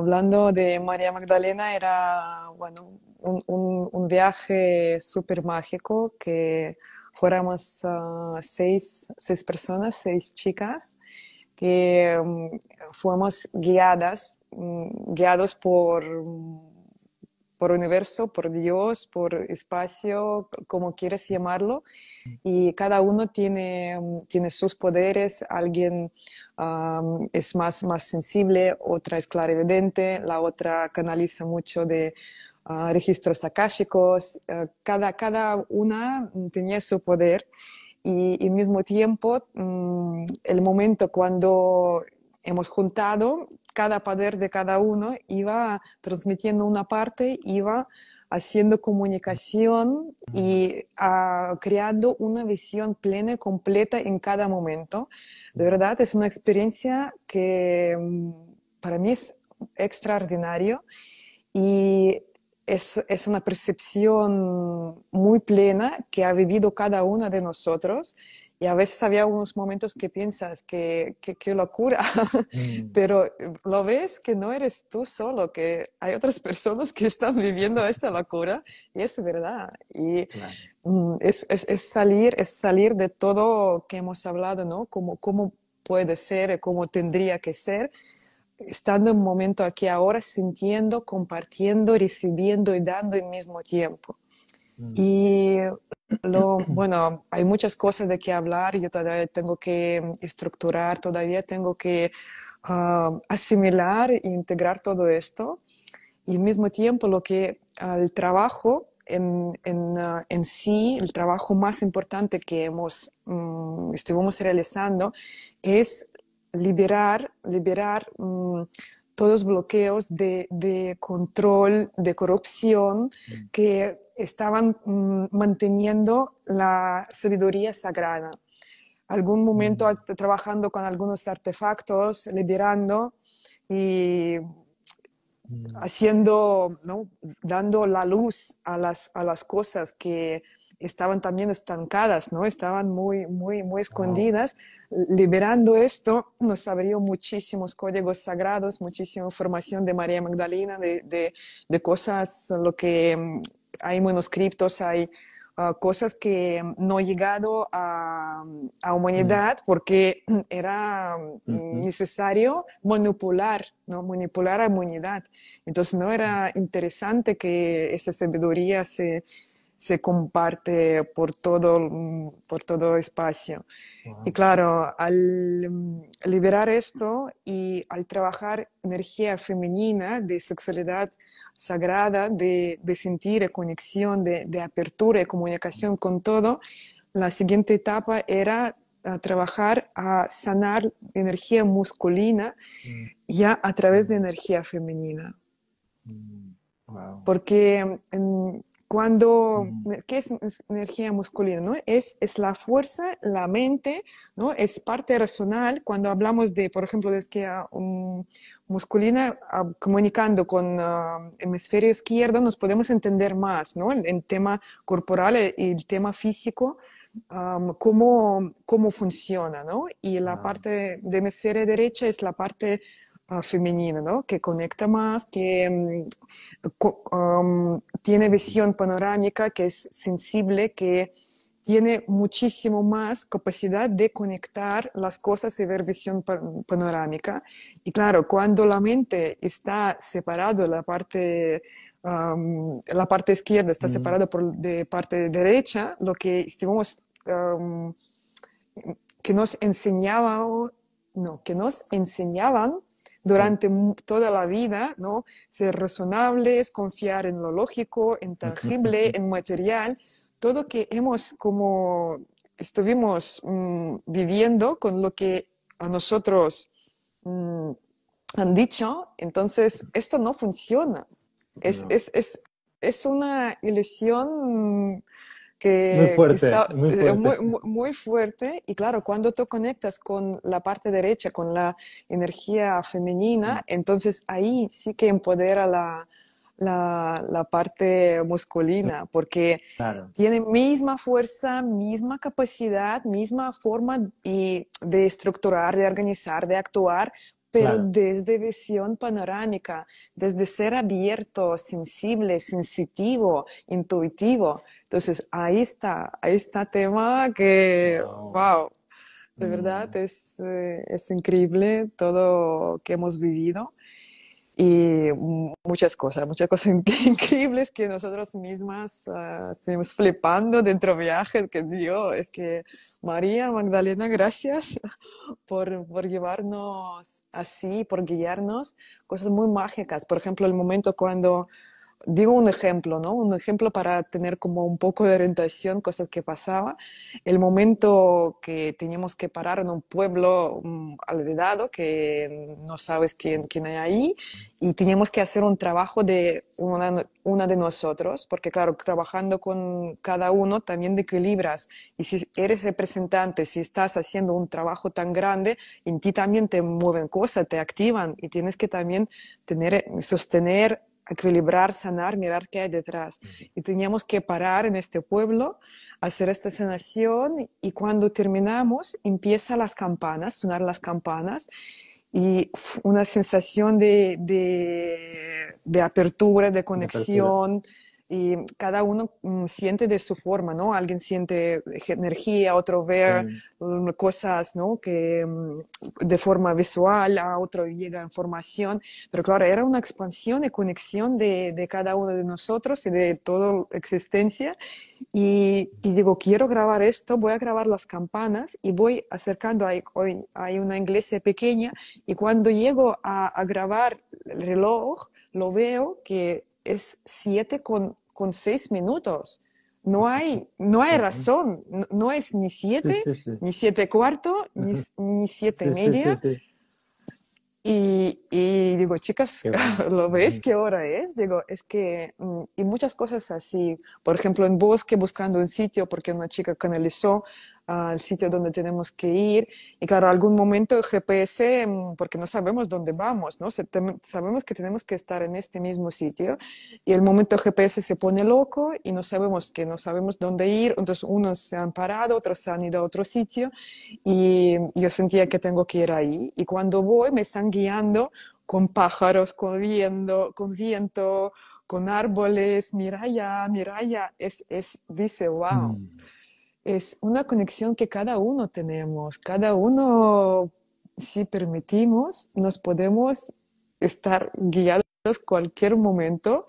Hablando de María Magdalena, era bueno, un, viaje súper mágico que fuéramos ah, seis, personas, seis chicas, que mm, fuimos guiadas, mm, guiados por... Mm, por universo, por Dios, por espacio, como quieres mm. llamarlo. Mm. Y cada uno tiene, mm, tiene sus poderes. Alguien es más, más sensible, otra es clarividente, la otra canaliza mucho de ah, registros akáshicos. Eh, cada, cada una tenía su poder. Y al mismo tiempo, el momento cuando hemos juntado cada poder de cada uno iba transmitiendo una parte, iba haciendo comunicación y ah, creando una visión plena y completa en cada momento. De verdad, es una experiencia que mm, para mí es extraordinario y es, es una percepción muy plena que ha vivido cada una de nosotros y a veces había unos momentos que piensas que qué locura, mm. pero eh, lo ves que no eres tú solo, que hay otras personas que están viviendo esa locura y es verdad. Y mm, es, salir, es salir de todo que hemos hablado, ¿no? Como cómo puede ser, eh, cómo tendría que ser, estando en un momento aquí ahora, sintiendo, compartiendo, recibiendo y dando al mismo tiempo. Mm. Y lo, bueno, hay muchas cosas de que hablar, yo todavía tengo que mm, estructurar, todavía tengo que ah, asimilar e integrar todo esto. Y al mismo tiempo, lo que el trabajo en, en, ah, en, sí, el trabajo más importante que hemos, mm, estuvimos realizando es liberar, liberar todos los bloqueos de, de, control, de corrupción que estaban mm, manteniendo la sabiduría sagrada. Algún momento mm. trabajando con algunos artefactos, liberando y mm. haciendo, ¿no? dando la luz a las, a las cosas que estaban también estancadas, ¿no? Estaban muy, muy, muy escondidas. Liberando esto nos abrió muchísimos códigos sagrados, muchísima información de María Magdalena, de, de, de cosas, lo que hay manuscritos, hay ah, cosas que no han llegado a, a humanidad mm. porque era mm, necesario manipular, ¿no? manipular a humanidad. Entonces no era mm. interesante que esa sabiduría se, se comparte por todo, por todo espacio. Y claro, al liberar esto y al trabajar energía femenina de sexualidad sagrada de, sentir conexión, de, apertura y comunicación con todo, la siguiente etapa era ah, trabajar a sanar energía masculina mm. ya a través de mm. energía femenina. Mm. Porque en, cuando, ¿qué es energía masculina? No? Es, es la fuerza, la mente, ¿no? es parte racional. Cuando hablamos de, por ejemplo, de esquia um, masculina, ah, comunicando con ah, hemisferio izquierdo, nos podemos entender más ¿no? en tema corporal e, y el, tema físico. cómo, cómo funciona, ¿no? Y la parte de hemisferio derecha es la parte Ah, femenina, ¿no? que conecta más, que mm, tiene visión panorámica, que es sensible, que tiene muchísimo más capacidad de conectar las cosas y ver visión panorámica. Y claro, cuando la mente está separada, la parte, la parte izquierda está mm. separada por, de parte derecha, lo que que nos enseñaba, no, que nos enseñaban durante toda la vida, ¿no? Ser razonables, confiar en lo lógico, en tangible, en material, todo lo que hemos como estuvimos mm, viviendo con lo que a nosotros mm, han dicho, entonces esto no funciona. Es, es, es, es una ilusión que muy fuerte, está, eh, muy fuerte. Y claro, cuando tú conectas con la parte derecha, con la energía femenina, entonces ahí sí que empodera la, la, parte masculina, porque tiene misma fuerza, misma capacidad, misma forma de estructurar, de organizar, de actuar, pero desde visión panorámica, desde ser abierto, sensible, sensitivo, intuitivo. Entonces, ahí está, ahí está tema que, wow, de verdad mm. es, eh, es, increíble todo que hemos vivido y muchas cosas, muchas cosas increíbles que nosotros mismas ah, estamos flipando dentro del viaje, que Dios, es que María Magdalena, gracias por, por llevarnos así, por guiarnos, cosas muy mágicas, por ejemplo, el momento cuando digo un ejemplo, ¿no? Un ejemplo para tener como un poco de orientación, cosas que pasaba. El momento que teníamos que parar en un pueblo mm, alrededor olvidado, que no sabes quién, quién hay ahí, y teníamos que hacer un trabajo de una, una de nosotros, porque claro, trabajando con cada uno también te equilibras. Y si eres representante, si estás haciendo un trabajo tan grande, en ti también te mueven cosas, te activan y tienes que también tener, sostener equilibrar, sanar, mirar qué hay detrás. Y teníamos que parar en este pueblo, hacer esta sanación y cuando terminamos empiezan las campanas, sonar las campanas y una sensación de, de, apertura, de conexión y cada uno mm, siente de su forma, ¿no? Alguien siente energía, otro ve cosas, ¿no? Que mm, de forma visual, a otro llega información, pero claro, era una expansión y conexión de, de cada uno de nosotros y de toda existencia. Y, digo, quiero grabar esto, voy a grabar las campanas y voy acercando, hay, hay una iglesia pequeña y cuando llego a, a grabar el reloj, lo veo que es 7 con, con 6 minutos. No hay, no hay razón, no, es ni 7, ni 7 cuarto, ni, ni 7 media. Y, y, digo, chicas, ¿lo ves qué hora es? Digo, es que, mm, y muchas cosas así, por ejemplo, en bosque buscando un sitio porque una chica canalizó al sitio donde tenemos que ir. Y claro, algún momento el GPS, mm, porque no sabemos dónde vamos, ¿no? sabemos que tenemos que estar en este mismo sitio y el momento GPS se pone loco y no sabemos que no sabemos dónde ir. Entonces, unos se han parado, otros se han ido a otro sitio y yo sentía que tengo que ir ahí. Y cuando voy, me están guiando con pájaros, con viento, con viento, con árboles, mira ya, mira ya. Es, es, dice, wow. Mm es una conexión que cada uno tenemos, cada uno, si permitimos, nos podemos estar guiados cualquier momento,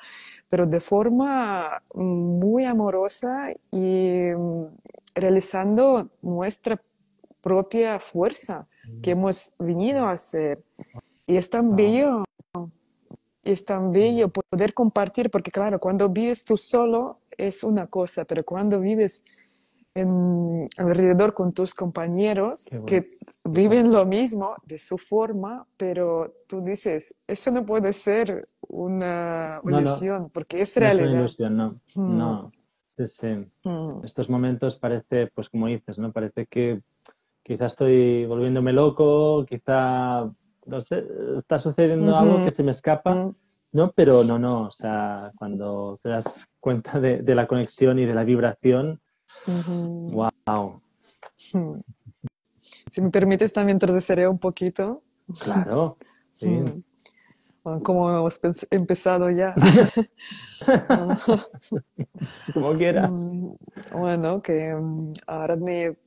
pero de forma mm, muy amorosa y mm, realizando nuestra propia fuerza mm. que hemos venido a hacer. Y es tan ah. bello, es tan bello poder compartir, porque claro, cuando vives tú solo es una cosa, pero cuando vives alrededor con tus compañeros que viven lo mismo de su forma, pero tú dices, eso no puede ser una ilusión, porque es realidad. No mm. no. Mm. Estos momentos parece, pues como dices, ¿no? Parece que quizá estoy volviéndome loco, quizá, no sé, está sucediendo algo que se me escapa. Mm. No, pero no, no, o sea, cuando te das cuenta de la conexión y de la vibración, Ujú. ¡Wow! Hmm. Si me permites, también retrocederé un poquito. Claro. Sí. Hmm. Bueno, como hemos empezado ya. Como quiera. Bueno, окей. Родные,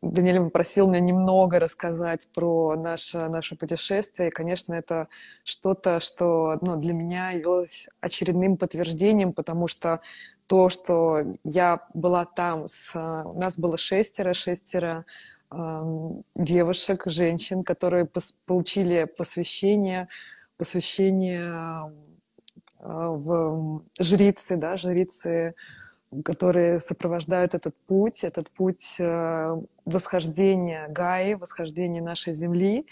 Даниэль попросил меня немного рассказать про наше, наше путешествие. И, конечно, это что-то, что ну, для меня явилось очередным подтверждением, потому что то, что я была там, с, э, у нас было шестеро, шестеро э, девушек, женщин, которые пос, получили посвящение, посвящение э, в жрицы, да, жрицы, которые сопровождают этот путь, этот путь э, восхождения Гаи, восхождения нашей земли.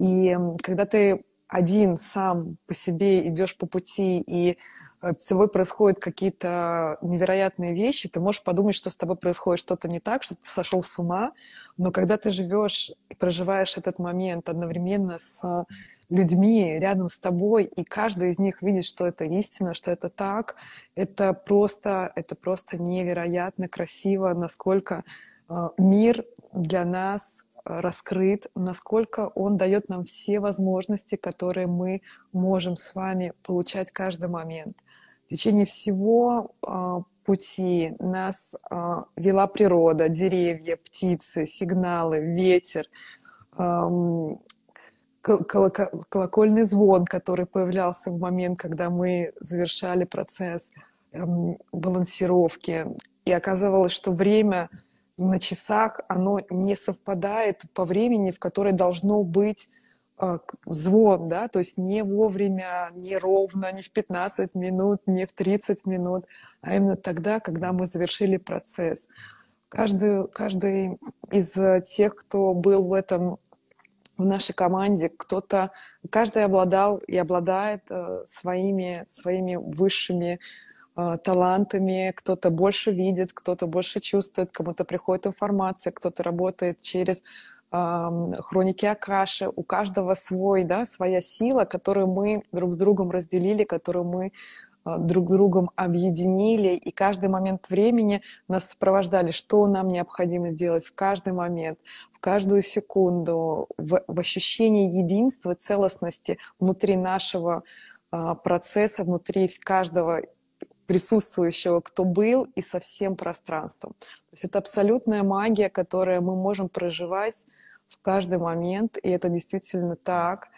И когда ты один сам по себе идешь по пути и Э, с тобой происходят какие-то невероятные вещи, ты можешь подумать, что с тобой происходит что-то не так, что ты сошел с ума, но когда ты живешь и проживаешь этот момент одновременно с людьми рядом с тобой, и каждый из них видит, что это истина, что это так, это просто, это просто невероятно красиво, насколько а, мир для нас а, раскрыт, насколько он дает нам все возможности, которые мы можем с вами получать каждый момент. В течение всего а, пути нас а, вела природа, деревья, птицы, сигналы, ветер, колокольный звон, который появлялся в момент, когда мы завершали процесс балансировки. И оказывалось, что время на часах, оно не совпадает по времени, в которое должно быть а, звон, да, то есть не вовремя, не ровно, не в 15 минут, не в 30 минут, а именно тогда, когда мы завершили процесс. Каждый, каждый из э, тех, кто был в этом в нашей команде, кто-то, каждый обладал и обладает э, своими, своими высшими э, талантами, кто-то больше видит, кто-то больше чувствует, кому-то приходит информация, кто-то работает через хроники Акаши, у каждого свой, да, своя сила, которую мы друг с другом разделили, которую мы а, друг с другом объединили, и каждый момент времени нас сопровождали, что нам необходимо делать в каждый момент, в каждую секунду, в, в ощущении единства, целостности внутри нашего а, процесса, внутри каждого присутствующего, кто был, и со всем пространством. То есть это абсолютная магия, которую мы можем проживать в каждый момент, и это действительно так.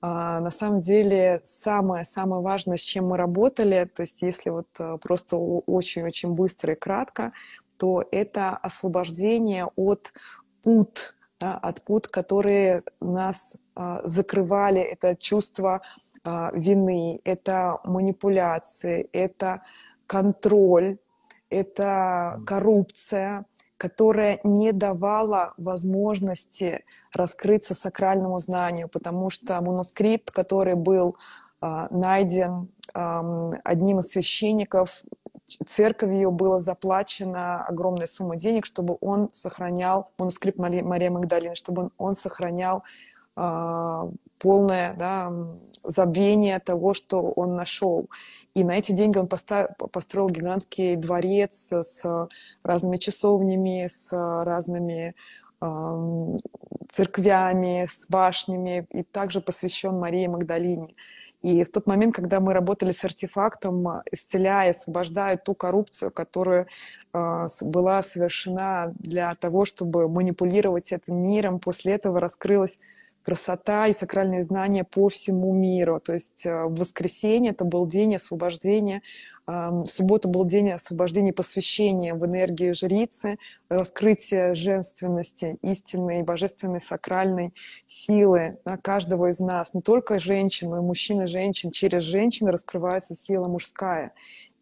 А, на самом деле самое-самое важное, с чем мы работали, то есть если вот э, просто очень-очень быстро и кратко, то это освобождение от пут, да, от пут, которые нас а, закрывали, это чувство а, вины, это манипуляции, это контроль, это коррупция, которая не давала возможности раскрыться сакральному знанию, потому что манускрипт, который был а, найден одним из священников, церковью было заплачено огромная сумма денег, чтобы он сохранял манускрипт Марии Магдалины, чтобы он, он сохранял а, полное да, забвение того, что он нашел. И на эти деньги он построил гигантский дворец с разными часовнями, с разными церквями, с башнями, и также посвящен Марии Магдалине. И в тот момент, когда мы работали с артефактом, исцеляя, освобождая ту коррупцию, которая а, была совершена для того, чтобы манипулировать этим миром, после этого раскрылась красота и сакральные знания по всему миру. То есть э, в воскресенье это был день освобождения, в субботу был день освобождения посвящения в энергии жрицы, раскрытия женственности, истинной, божественной, сакральной силы на каждого из нас, не только женщин, но и мужчин и женщин. Через женщин раскрывается сила мужская.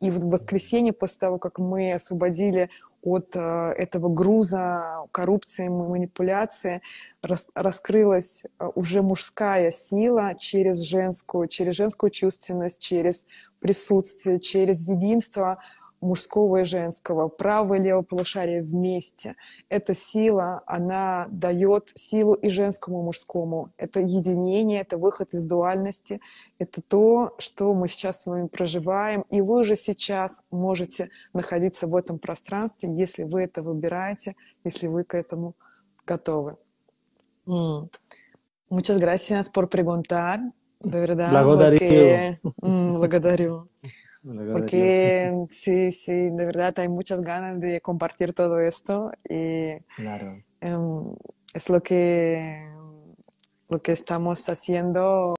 И вот в воскресенье, после того, как мы освободили от э, этого груза коррупции, манипуляции раскрылась э, уже мужская сила через женскую, через женскую чувственность, через присутствие, через единство – мужского и женского, правое и левое полушарие вместе. Эта сила, она дает силу и женскому, и мужскому. Это единение, это выход из дуальности, это то, что мы сейчас с вами проживаем. И вы же сейчас можете находиться в этом пространстве, если вы это выбираете, если вы к этому готовы. Mm. Muchas gracias por preguntar. De verdad, благодарю. Porque... Mm, благодарю. Porque sí, sí, de verdad hay muchas ganas de compartir todo esto y em, es lo que, lo que estamos haciendo.